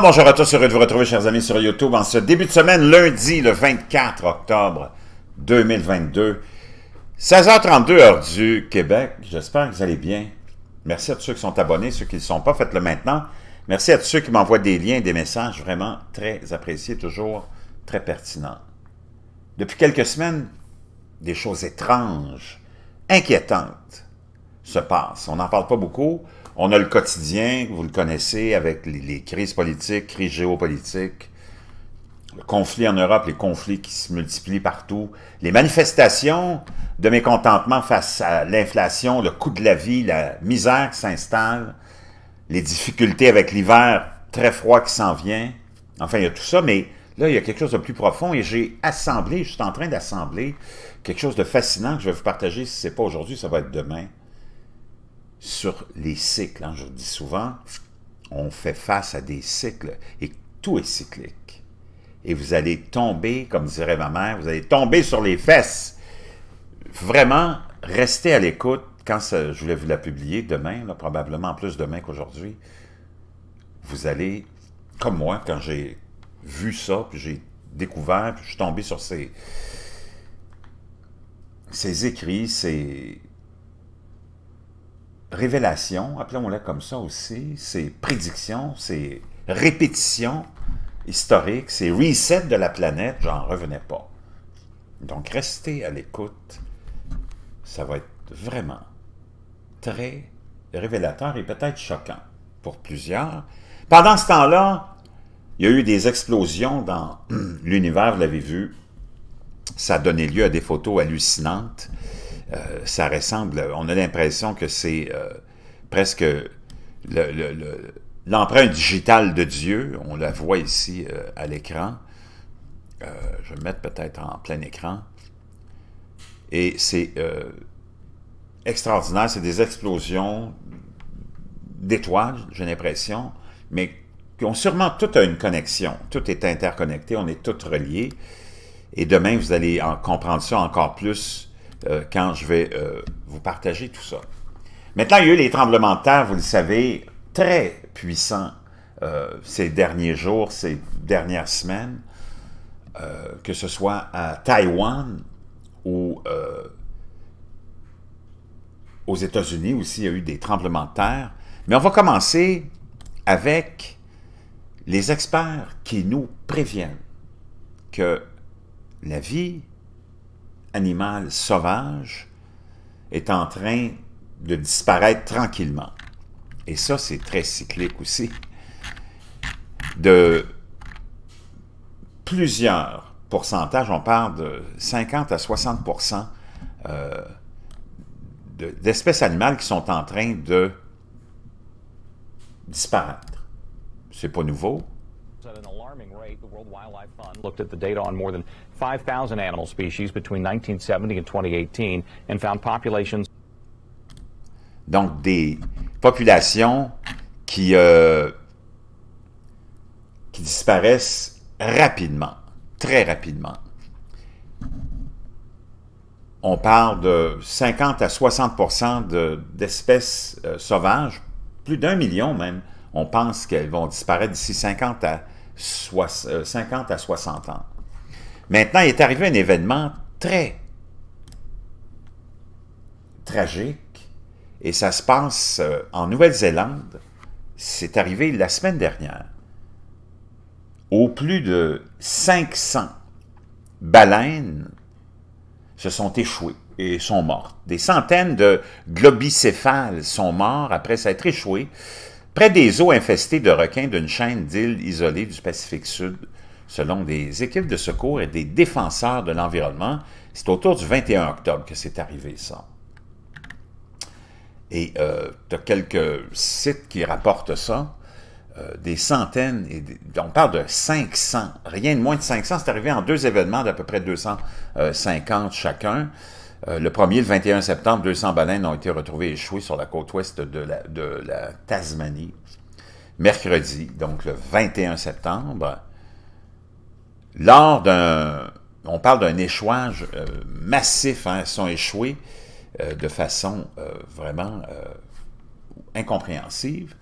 bonjour à tous, heureux de vous retrouver chers amis sur YouTube en ce début de semaine, lundi le 24 octobre 2022, 16h32 heure du Québec. J'espère que vous allez bien. Merci à tous ceux qui sont abonnés, ceux qui ne le sont pas, faites-le maintenant. Merci à tous ceux qui m'envoient des liens, des messages vraiment très appréciés, toujours très pertinents. Depuis quelques semaines, des choses étranges, inquiétantes se passent. On n'en parle pas beaucoup, on a le quotidien, vous le connaissez, avec les, crises politiques, crises géopolitiques, le conflit en Europe, les conflits qui se multiplient partout, les manifestations de mécontentement face à l'inflation, le coût de la vie, la misère qui s'installe, les difficultés avec l'hiver très froid qui s'en vient. Enfin, il y a tout ça, mais là, il y a quelque chose de plus profond et j'ai assemblé, je suis en train d'assembler quelque chose de fascinant que je vais vous partager. Si ce pas aujourd'hui, ça va être demain sur les cycles. Hein. Je dis souvent, on fait face à des cycles et tout est cyclique. Et vous allez tomber, comme dirait ma mère, vous allez tomber sur les fesses. Vraiment, restez à l'écoute. Quand je voulais vous la publier demain, probablement plus demain qu'aujourd'hui, vous allez, comme moi, quand j'ai vu ça, puis j'ai découvert, puis je suis tombé sur ces, ces écrits, ces, révélations, appelons la comme ça aussi, ces prédictions, ces répétitions historiques, ces resets de la planète, j'en revenais pas. Donc restez à l'écoute, ça va être vraiment très révélateur et peut-être choquant pour plusieurs. Pendant ce temps-là, il y a eu des explosions dans l'univers, vous l'avez vu, ça a donné lieu à des photos hallucinantes. Euh, ça ressemble, on a l'impression que c'est euh, presque l'empreinte le, digitale de Dieu. On la voit ici euh, à l'écran. je vais me mettre peut-être en plein écran. Et c'est extraordinaire, c'est des explosions d'étoiles, j'ai l'impression, mais qui ont sûrement à une connexion. Tout est interconnecté, on est tous reliés. Et demain, vous allez en comprendre ça encore plus euh, quand je vais euh, vous partager tout ça. Maintenant, il y a eu les tremblements de terre, vous le savez, très puissants euh, ces derniers jours, ces dernières semaines, que ce soit à Taïwan ou aux États-Unis aussi, il y a eu des tremblements de terre. Mais on va commencer avec les experts qui nous préviennent que la vie animal sauvage est en train de disparaître tranquillement. Et ça, c'est très cyclique aussi. De plusieurs pourcentages, on parle de 50 à 60 euh, d'espèces animales qui sont en train de disparaître. C'est pas nouveau, At an alarming rate, the World Wildlife Fund looked at the data on more than 5,000 animal species between 1970 and 2018 and found populations. Donc, des populations qui, euh, qui disparaissent rapidement, très rapidement. On parle de 50 à 60 d'espèces de, euh, sauvages, plus d'un million même, on pense qu'elles vont disparaître d'ici 50 à, 50 euh, à 60 ans. Maintenant, il est arrivé un événement très tragique et ça se passe euh, en Nouvelle-Zélande. C'est arrivé la semaine dernière. Au plus de 500 baleines se sont échouées et sont mortes. Des centaines de globicéphales sont morts après s'être échouées près des eaux infestées de requins d'une chaîne d'îles isolées du Pacifique Sud. Selon des équipes de secours et des défenseurs de l'environnement, c'est autour du 21 octobre que c'est arrivé, ça. Et euh, quelques sites qui rapportent ça, euh, des centaines, et on parle de 500, rien de moins de 500, c'est arrivé en deux événements d'à peu près 250 euh, chacun. Euh, le premier, le 21 septembre, 200 baleines ont été retrouvées échouées sur la côte ouest de la, Tasmanie. Mercredi, donc le 21 septembre, lors d'un... On parle d'un échouage euh, massif, hein, sont échoués euh, de façon vraiment incompréhensive.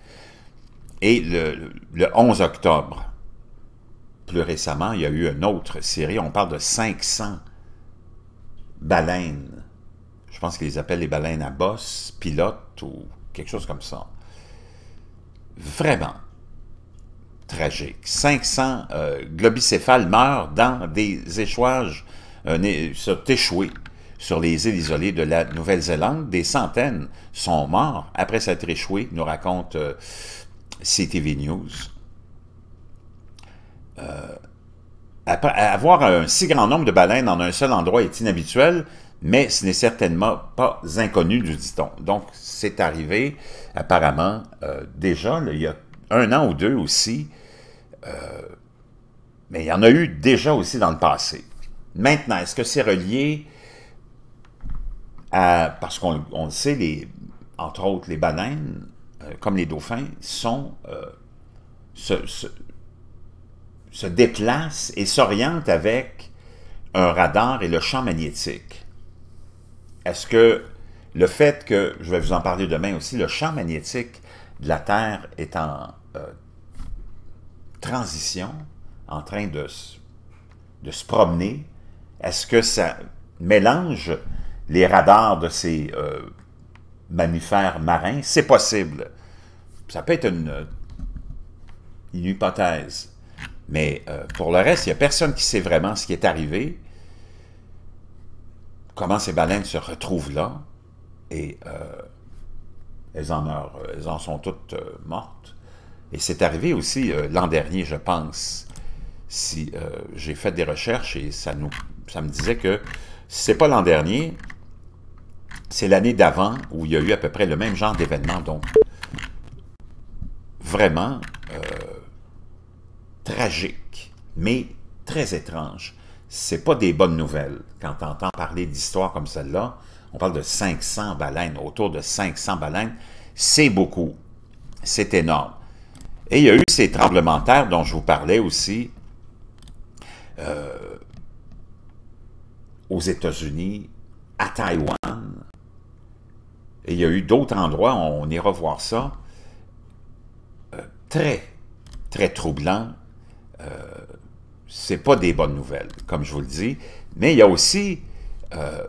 Et le, le 11 octobre, plus récemment, il y a eu une autre série, on parle de 500 baleines. Je pense qu'ils appellent les baleines à bosse, pilote ou quelque chose comme ça. Vraiment tragique. 500 euh, globicéphales meurent dans des échouages, euh, se sont échoués sur les îles isolées de la Nouvelle-Zélande. Des centaines sont morts après s'être échoués, nous raconte euh, CTV News avoir un si grand nombre de baleines en un seul endroit est inhabituel, mais ce n'est certainement pas inconnu, nous dit-on. Donc, c'est arrivé apparemment euh, déjà, il y a un an ou deux aussi, euh, mais il y en a eu déjà aussi dans le passé. Maintenant, est-ce que c'est relié à, parce qu'on le sait, les, entre autres les baleines, euh, comme les dauphins, sont, se déplace et s'oriente avec un radar et le champ magnétique. Est-ce que le fait que, je vais vous en parler demain aussi, le champ magnétique de la Terre est en euh, transition, en train de, se promener, est-ce que ça mélange les radars de ces euh, mammifères marins? C'est possible. Ça peut être une hypothèse. Mais euh, pour le reste, il n'y a personne qui sait vraiment ce qui est arrivé, comment ces baleines se retrouvent là, et euh, elles en meurent, elles en sont toutes euh, mortes. Et c'est arrivé aussi l'an dernier, je pense, si j'ai fait des recherches et ça, nous, ça me disait que c'est ce n'est pas l'an dernier, c'est l'année d'avant où il y a eu à peu près le même genre d'événement. Donc, vraiment, tragique, mais très étrange. C'est pas des bonnes nouvelles. Quand on entend parler d'histoires comme celle-là, on parle de 500 baleines, autour de 500 baleines, c'est beaucoup, c'est énorme. Et il y a eu ces tremblements de terre dont je vous parlais aussi euh, aux États-Unis, à Taïwan, et il y a eu d'autres endroits, on, ira voir ça, euh, très, très troublant, ce euh, c'est pas des bonnes nouvelles, comme je vous le dis. Mais il y a aussi, euh,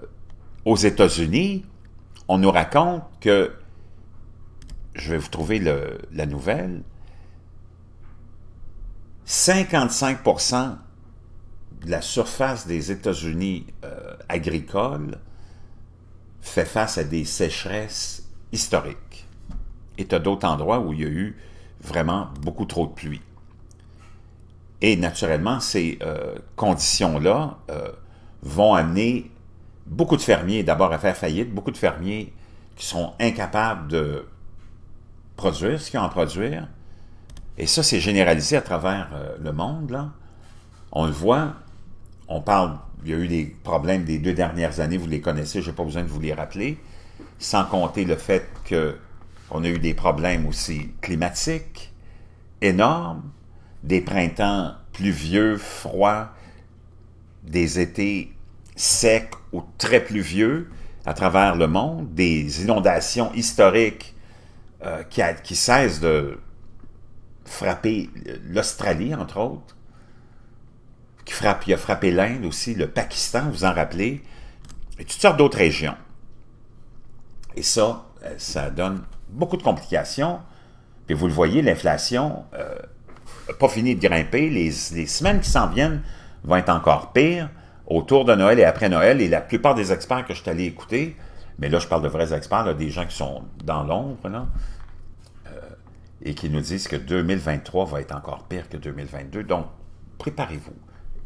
aux États-Unis, on nous raconte que, je vais vous trouver la nouvelle, 55 de la surface des États-Unis euh, agricoles fait face à des sécheresses historiques. Et tu as d'autres endroits où il y a eu vraiment beaucoup trop de pluie. Et naturellement, ces euh, conditions-là euh, vont amener beaucoup de fermiers d'abord à faire faillite, beaucoup de fermiers qui sont incapables de produire ce qui en à produire. Et ça, c'est généralisé à travers euh, le monde. On le voit, on parle, il y a eu des problèmes des deux dernières années, vous les connaissez, je n'ai pas besoin de vous les rappeler, sans compter le fait qu'on a eu des problèmes aussi climatiques énormes des printemps pluvieux, froids, des étés secs ou très pluvieux à travers le monde, des inondations historiques euh, qui, cessent de frapper l'Australie, entre autres, qui frappe, a frappé l'Inde aussi, le Pakistan, vous en rappelez, et toutes sortes d'autres régions. Et ça, euh, ça donne beaucoup de complications. Puis vous le voyez, l'inflation euh, pas fini de grimper. Les, semaines qui s'en viennent vont être encore pires autour de Noël et après Noël. Et la plupart des experts que je suis allé écouter, mais là, je parle de vrais experts, des gens qui sont dans l'ombre, euh, et qui nous disent que 2023 va être encore pire que 2022. Donc, préparez-vous.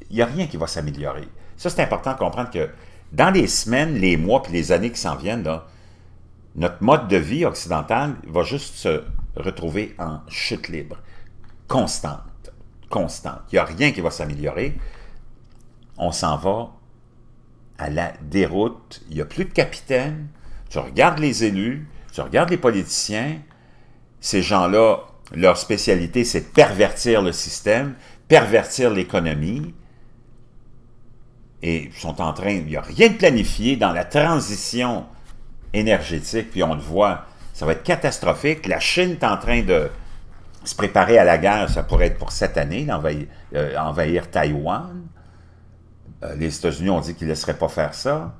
Il n'y a rien qui va s'améliorer. Ça, c'est important de comprendre que dans les semaines, les mois puis les années qui s'en viennent, notre mode de vie occidental va juste se retrouver en chute libre constante. Constante. Il n'y a rien qui va s'améliorer. On s'en va à la déroute. Il n'y a plus de capitaine. Tu regardes les élus, tu regardes les politiciens. Ces gens-là, leur spécialité, c'est de pervertir le système, pervertir l'économie. Et ils sont en train, il n'y a rien de planifié dans la transition énergétique. Puis on le voit, ça va être catastrophique. La Chine est en train de se préparer à la guerre, ça pourrait être pour cette année, euh, envahir, Taïwan. Euh, les États-Unis ont dit qu'ils ne laisseraient pas faire ça.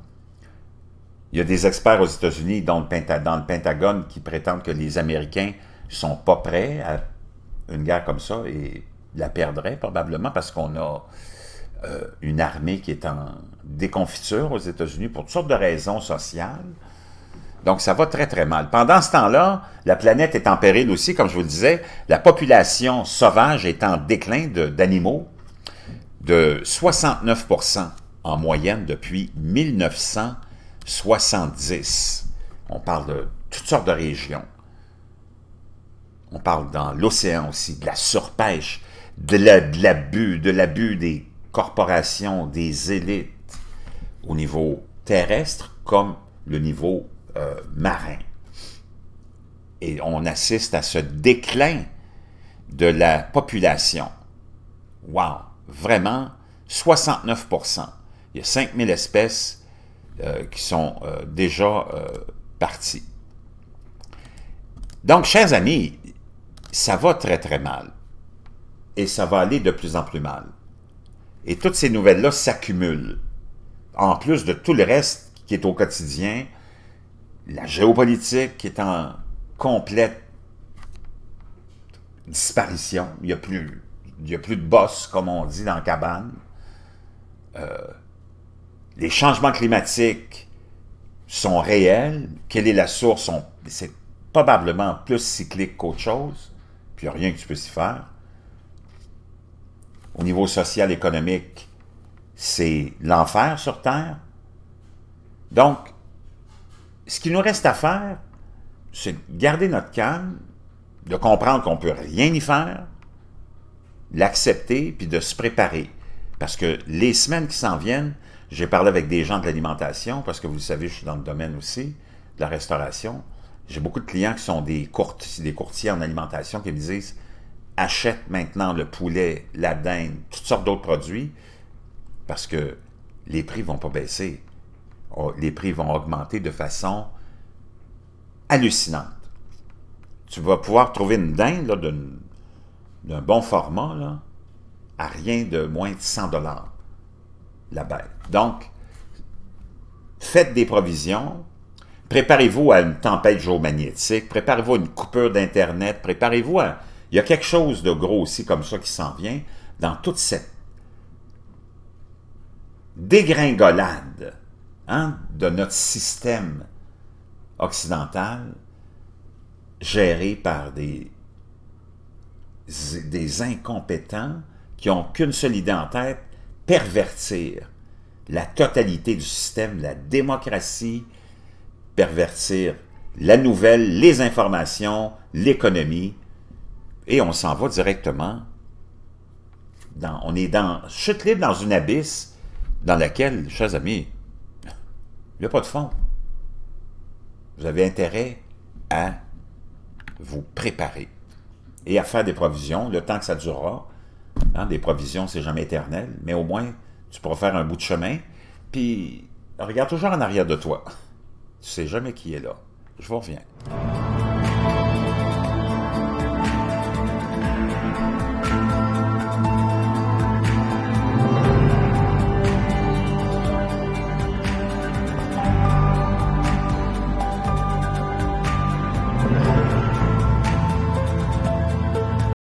Il y a des experts aux États-Unis, dans le Pentagone, qui prétendent que les Américains ne sont pas prêts à une guerre comme ça et la perdraient probablement parce qu'on a euh, une armée qui est en déconfiture aux États-Unis pour toutes sortes de raisons sociales. Donc, ça va très, très mal. Pendant ce temps-là, la planète est en péril aussi, comme je vous le disais. La population sauvage est en déclin d'animaux de, 69 en moyenne depuis 1970. On parle de toutes sortes de régions. On parle dans l'océan aussi, de la surpêche, de l'abus, de l'abus des corporations, des élites, au niveau terrestre comme le niveau marins. Euh, marin. Et on assiste à ce déclin de la population. Wow! Vraiment, 69 Il y a 5000 espèces euh, qui sont euh, déjà parties. Donc, chers amis, ça va très très mal. Et ça va aller de plus en plus mal. Et toutes ces nouvelles-là s'accumulent. En plus de tout le reste qui est au quotidien, la géopolitique est en complète disparition. Il n'y a, plus, plus de boss, comme on dit dans la cabane. Euh, les changements climatiques sont réels. Quelle est la source? C'est probablement plus cyclique qu'autre chose. Puis il n'y a rien que tu peux s'y faire. Au niveau social, économique, c'est l'enfer sur Terre. Donc, ce qu'il nous reste à faire, c'est de garder notre calme, de comprendre qu'on ne peut rien y faire, l'accepter, puis de se préparer. Parce que les semaines qui s'en viennent, j'ai parlé avec des gens de l'alimentation, parce que vous le savez, je suis dans le domaine aussi, de la restauration. J'ai beaucoup de clients qui sont des, des courtiers en alimentation qui me disent achète maintenant le poulet, la dinde, toutes sortes d'autres produits, parce que les prix ne vont pas baisser. Oh, les prix vont augmenter de façon hallucinante. Tu vas pouvoir trouver une dinde d'un bon format à rien de moins de 100 dollars la bête. Donc, faites des provisions, préparez-vous à une tempête géomagnétique, préparez-vous à une coupure d'Internet, préparez-vous à... Il y a quelque chose de gros aussi comme ça qui s'en vient dans toute cette dégringolade Hein, de notre système occidental géré par des, des incompétents qui n'ont qu'une seule idée en tête, pervertir la totalité du système, la démocratie, pervertir la nouvelle, les informations, l'économie, et on s'en va directement. Dans, on est dans, chute libre dans une abysse dans laquelle, chers amis, il n'y a pas de fond. Vous avez intérêt à vous préparer et à faire des provisions le temps que ça durera. Hein, des provisions, c'est jamais éternel, mais au moins, tu pourras faire un bout de chemin. Puis, regarde toujours en arrière de toi. Tu sais jamais qui est là. Je vous reviens.